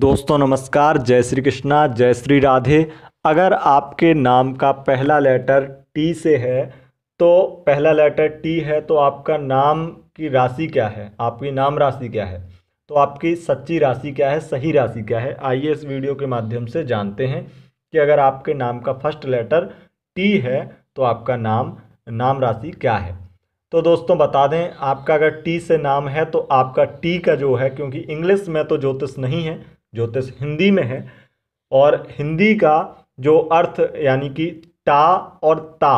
दोस्तों नमस्कार जय श्री कृष्णा जय श्री राधे अगर आपके नाम का पहला लेटर टी से है तो पहला लेटर टी है तो आपका नाम की राशि क्या है आपकी नाम राशि क्या है तो आपकी सच्ची राशि क्या है सही राशि क्या है आइए इस वीडियो के माध्यम से जानते हैं कि अगर आपके नाम का फर्स्ट लेटर टी है तो आपका नाम नाम राशि क्या है तो दोस्तों बता दें आपका अगर टी से नाम है तो आपका टी का जो है क्योंकि इंग्लिश में तो ज्योतिष नहीं है ज्योतिष हिंदी में है और हिंदी का जो अर्थ यानी कि टा और ता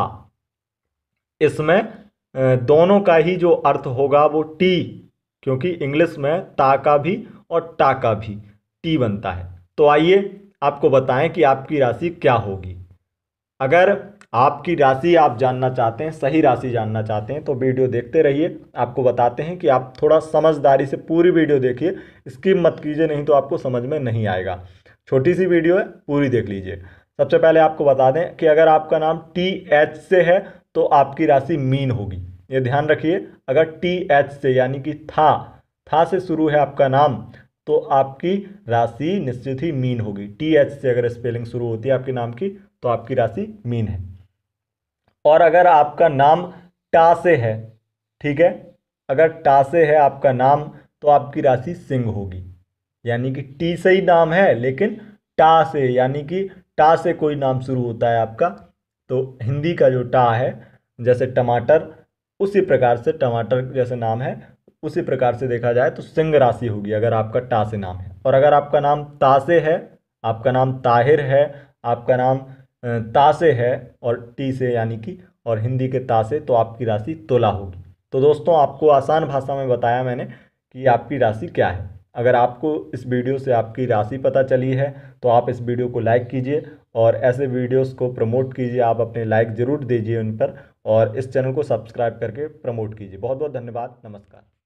इसमें दोनों का ही जो अर्थ होगा वो टी क्योंकि इंग्लिश में ता का भी और टा का भी टी बनता है तो आइए आपको बताएं कि आपकी राशि क्या होगी अगर आपकी राशि आप जानना चाहते हैं सही राशि जानना चाहते हैं तो वीडियो देखते रहिए आपको बताते हैं कि आप थोड़ा समझदारी से पूरी वीडियो देखिए स्किप मत कीजिए नहीं तो आपको समझ में नहीं आएगा छोटी सी वीडियो है पूरी देख लीजिए सबसे पहले आपको बता दें कि अगर आपका नाम टी एच से है तो आपकी राशि मीन होगी ये ध्यान रखिए अगर टी एच से यानी कि था था से शुरू है आपका नाम तो आपकी राशि निश्चित ही मीन होगी टी एच से अगर स्पेलिंग शुरू होती है आपके नाम की तो आपकी राशि मीन है और अगर आपका नाम टा से है ठीक है अगर टा से है आपका नाम तो आपकी राशि सिंह होगी यानी कि टी से ही नाम है लेकिन टा से यानी कि टा से कोई नाम शुरू होता है आपका तो हिंदी का जो टा है जैसे टमाटर उसी प्रकार से टमाटर जैसे नाम है उसी प्रकार से देखा जाए तो सिंह राशि होगी अगर आपका टा से नाम है और अगर आपका नाम ता से है आपका नाम ताहिर है आपका नाम ता से है और टी से यानी कि और हिंदी के ता से तो आपकी राशि तोला होगी तो दोस्तों आपको आसान भाषा में बताया मैंने कि आपकी राशि क्या है अगर आपको इस वीडियो से आपकी राशि पता चली है तो आप इस वीडियो को लाइक कीजिए और ऐसे वीडियोस को प्रमोट कीजिए आप अपने लाइक ज़रूर दीजिए उन पर और इस चैनल को सब्सक्राइब करके प्रमोट कीजिए बहुत बहुत धन्यवाद नमस्कार